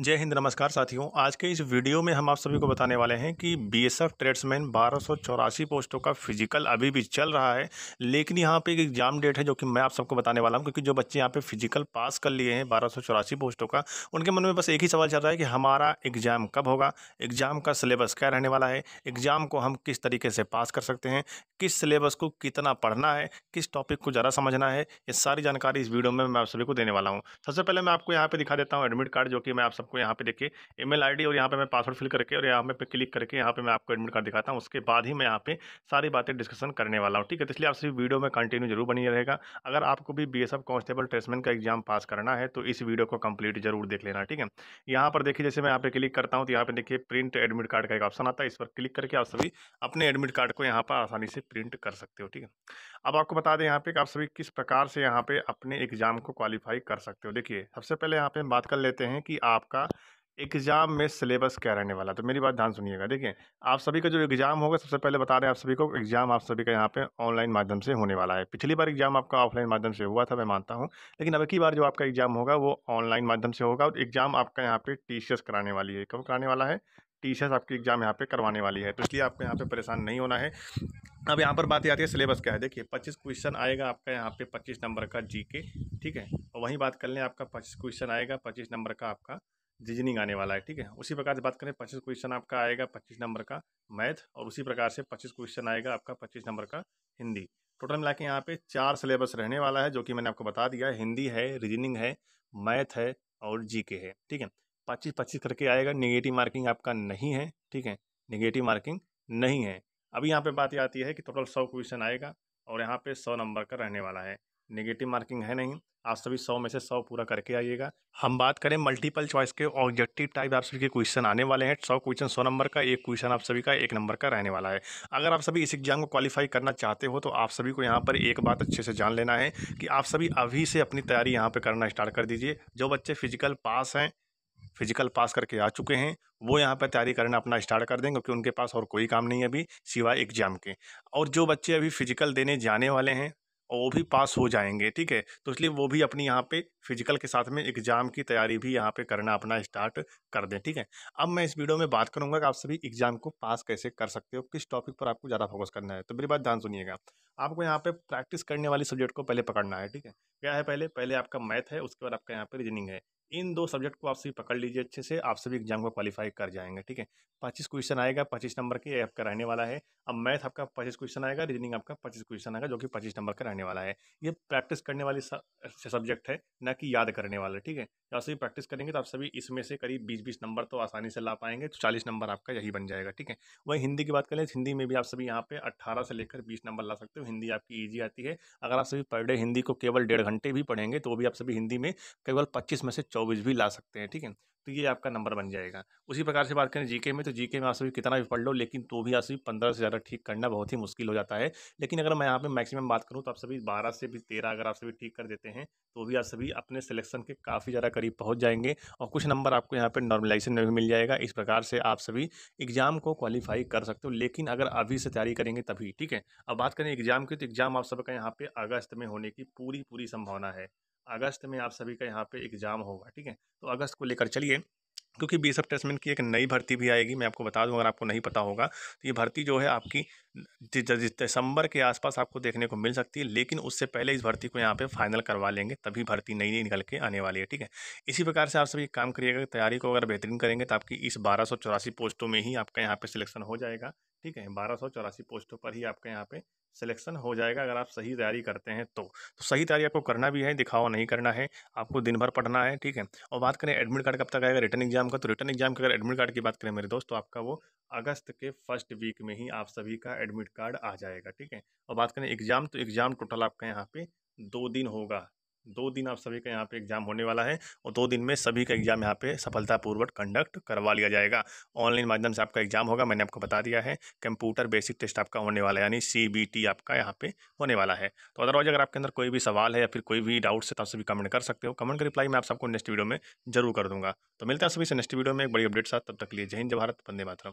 जय हिंद नमस्कार साथियों आज के इस वीडियो में हम आप सभी को बताने वाले हैं कि बीएसएफ ट्रेड्समैन बारह पोस्टों का फिजिकल अभी भी चल रहा है लेकिन यहाँ पे एक एग्जाम डेट है जो कि मैं आप सबको बताने वाला हूँ क्योंकि जो बच्चे यहाँ पे फिजिकल पास कर लिए हैं बारह पोस्टों का उनके मन में बस एक ही सवाल चल रहा है कि हमारा एग्ज़ाम कब होगा एग्ज़ाम का सिलेबस क्या रहने वाला है एग्ज़ाम को हम किस तरीके से पास कर सकते हैं किस सिलेबस को कितना पढ़ना है किस टॉपिक को ज़रा समझना है ये सारी जानकारी इस वीडियो में मैं आप सभी को देने वाला हूँ सबसे पहले मैं आपको यहाँ पर दिखा देता हूँ एडमिट कार्ड जो कि मैं आप सबको यहाँ पे देखिए ईमेल आईडी और यहाँ पे मैं पासवर्ड फिल करके और यहाँ पे क्लिक करके यहाँ पे मैं आपको एडमिट कार्ड दिखाता हूँ उसके बाद ही मैं यहाँ पे सारी बातें डिस्कशन करने वाला हूँ ठीक है इसलिए आप सभी वीडियो में कंटिन्यू जरूर बनी रहेगा अगर आपको भी बी एस कांस्टेबल ट्रेसमैन का एग्जाम पास करना है तो इस वीडियो को कंप्लीट जरूर देख लेना ठीक है यहाँ पर देखिए जैसे मैं यहाँ पे क्लिक करता हूँ तो यहाँ पे देखिए प्रिंट एडमिट कार्ड का एक ऑप्शन आता है इस पर क्लिक करके आप सभी अपने एडमिट कार्ड को यहाँ पर आसानी से प्रिंट कर सकते हो ठीक है अब आपको बता दें यहाँ पे आप सभी किस प्रकार से यहाँ पे अपने एग्जाम को क्वालिफाई कर सकते हो देखिए सबसे पहले यहाँ पे हम बात कर लेते हैं कि आपका आपका एग्ज़ाम में सिलेबस क्या रहने वाला तो मेरी बात ध्यान सुनिएगा देखिए आप सभी का जो एग्ज़ाम होगा सबसे पहले बता रहे हैं आप सभी को एग्ज़ाम आप सभी का यहाँ पे ऑनलाइन माध्यम से होने वाला है पिछली बार एग्ज़ाम आपका ऑफलाइन माध्यम से हुआ था मैं मानता हूँ लेकिन अब की बार जो आपका एग्ज़ाम होगा वो ऑनलाइन माध्यम से होगा और एग्ज़ाम आपका यहाँ पे टी कराने वाली है कब कराने वाला है टी शर्ट आपकी एग्जाम यहाँ पे करवाने वाली है तो इसलिए आपको यहाँ पे परेशान नहीं होना है अब यहाँ पर बात आती है सिलेबस क्या है देखिए पच्चीस क्वेश्चन आएगा आपका यहाँ पे पच्चीस नंबर का जी ठीक है और वहीं बात कर लें आपका पच्चीस क्वेश्चन आएगा पच्चीस नंबर का आपका रीजनिंग आने वाला है ठीक है उसी प्रकार से बात करें पच्चीस क्वेश्चन आपका आएगा पच्चीस नंबर का मैथ और उसी प्रकार से पच्चीस क्वेश्चन आएगा आपका पच्चीस नंबर का हिंदी टोटल मिला के यहाँ पे चार सिलेबस रहने वाला है जो कि मैंने आपको बता दिया है हिंदी है रीजनिंग है मैथ है और जीके है ठीक है पच्चीस पच्चीस करके आएगा निगेटिव मार्किंग आपका नहीं है ठीक है निगेटिव मार्किंग नहीं है अभी यहाँ पे बात आती है कि टोटल सौ क्वेश्चन आएगा और यहाँ पे सौ नंबर का रहने वाला है नेगेटिव मार्किंग है नहीं आप सभी सौ में से सौ पूरा करके आइएगा हम बात करें मल्टीपल चॉइस के ऑब्जेक्टिव टाइप आप सभी के क्वेश्चन आने वाले हैं सौ क्वेश्चन सौ नंबर का एक क्वेश्चन आप सभी का एक नंबर का रहने वाला है अगर आप सभी इस एग्जाम को क्वालिफाई करना चाहते हो तो आप सभी को यहाँ पर एक बात अच्छे से जान लेना है कि आप सभी अभी से अपनी तैयारी यहाँ पर करना स्टार्ट कर दीजिए जो बच्चे फिजिकल पास हैं फिजिकल पास करके आ चुके हैं वो यहाँ पर तैयारी करना अपना स्टार्ट कर देंगे क्योंकि उनके पास और कोई काम नहीं है अभी सिवाय एग्जाम के और जो बच्चे अभी फिजिकल देने जाने वाले हैं वो भी पास हो जाएंगे ठीक है तो इसलिए वो भी अपनी यहाँ पे फिजिकल के साथ में एग्ज़ाम की तैयारी भी यहाँ पे करना अपना स्टार्ट कर दें ठीक है अब मैं इस वीडियो में बात करूँगा कि आप सभी एग्ज़ाम को पास कैसे कर सकते हो किस टॉपिक पर आपको ज़्यादा फोकस करना है तो मेरी बात ध्यान सुनिएगा आपको यहाँ पे प्रैक्टिस करने वाले सब्जेक्ट को पहले पकड़ना है ठीक है क्या है पहले पहले आपका मैथ है उसके बाद आपका यहाँ पे रीजनिंग है इन दो सब्जेक्ट को आप सभी पकड़ लीजिए अच्छे से आप सभी एग्जाम को क्वालिफाई कर जाएंगे ठीक है पच्चीस क्वेश्चन आएगा पच्चीस नंबर के आपका रहने वाला है अब मैथ आपका पच्चीस क्वेश्चन आएगा रीजनिंग आपका पच्चीस क्वेश्चन आएगा जो कि पच्चीस नंबर का रहने वाला है ये प्रैक्टिस करने वाली सब्जेक्ट है ना कि याद करने वाला ठीक है आप सभी प्रैक्टिस करेंगे तो आप सभी इसमें से करीब बीस बीस नंबर तो आसानी से ला पाएंगे तो चालीस नंबर आपका यही बन जाएगा ठीक है वही हिंदी की बात करें हिंदी में भी आप सभी यहाँ पे अट्ठारह से लेकर बीस नंबर ला सकते हो हिंदी आपकी ईजी आती है अगर आप सभी पर डे हिंदी को केवल डेढ़ घंटे भी पढ़ेंगे तो भी आप सभी हिंदी में केवल पच्चीस में से चौबीस चौबीस भी ला सकते हैं ठीक है तो ये आपका नंबर बन जाएगा उसी प्रकार से बात करें जीके में तो जीके में आप सभी कितना भी पढ़ लो लेकिन तो भी आप सभी पंद्रह से ज़्यादा ठीक करना बहुत ही मुश्किल हो जाता है लेकिन अगर मैं यहाँ पे मैक्सिमम बात करूँ तो आप सभी बारह से भी तेरह अगर आप सभी ठीक कर देते हैं तो भी आप सभी अपने सिलेक्शन के काफ़ी ज़्यादा करीब पहुँच जाएंगे और कुछ नंबर आपको यहाँ पर नॉर्मलाइजेशन में भी मिल जाएगा इस प्रकार से आप सभी एग्ज़ाम को क्वालिफाई कर सकते हो लेकिन अगर अभी से तैयारी करेंगे तभी ठीक है अब बात करें एग्ज़ाम की तो एग्ज़ाम आप सबका यहाँ पर अगस्त में होने की पूरी पूरी संभावना है अगस्त में आप सभी का यहाँ पे एग्ज़ाम होगा ठीक है तो अगस्त को लेकर चलिए क्योंकि बी सब टेस्टमेंट की एक नई भर्ती भी आएगी मैं आपको बता दूं अगर आपको नहीं पता होगा तो ये भर्ती जो है आपकी दिसंबर के आसपास आपको देखने को मिल सकती है लेकिन उससे पहले इस भर्ती को यहाँ पे फाइनल करवा लेंगे तभी भर्ती नई नई निकल के आने वाली है ठीक है इसी प्रकार से आप सभी काम करिएगा तैयारी को अगर बेहतरीन करेंगे तो आपकी इस बारह पोस्टों में ही आपका यहाँ पर सिलेक्शन हो जाएगा ठीक है बारह पोस्टों पर ही आपका यहाँ पर सिलेक्शन हो जाएगा अगर आप सही तैयारी करते हैं तो तो सही तैयारी आपको करना भी है दिखावा नहीं करना है आपको दिन भर पढ़ना है ठीक है और बात करें एडमिट कार्ड कब तक आएगा रिटर्न एग्जाम का तो रिटर्न एग्जाम की अगर एडमिट कार्ड की बात करें मेरे दोस्त तो आपका वो अगस्त के फर्स्ट वीक में ही आप सभी का एडमिट कार्ड आ जाएगा ठीक है और बात करें एग्जाम तो एग्जाम टोटल आपका यहाँ पे दो दिन होगा दो दिन आप सभी का यहाँ पे एग्जाम होने वाला है और दो दिन में सभी का एग्जाम यहाँ पे सफलतापूर्वक कंडक्ट करवा लिया जाएगा ऑनलाइन माध्यम से आपका एग्जाम होगा मैंने आपको बता दिया है कंप्यूटर बेसिक टेस्ट आपका होने वाला है यानी सी आपका यहाँ पे होने वाला है तो अदरवाइज अगर आपके अंदर कोई भी सवाल है या फिर कोई भी डाउट्स है तो आप सभी कमेंट कर सकते हो कमेंट का रिप्लाई मैं आप सबको नेक्स्ट वीडियो में जरूर कर दूंगा तो मिलता है सभी से नेक्स्ट वीडियो में एक बड़ी अपडेट साथ तब तक लिए जय हिंद भारत वंदे मातरम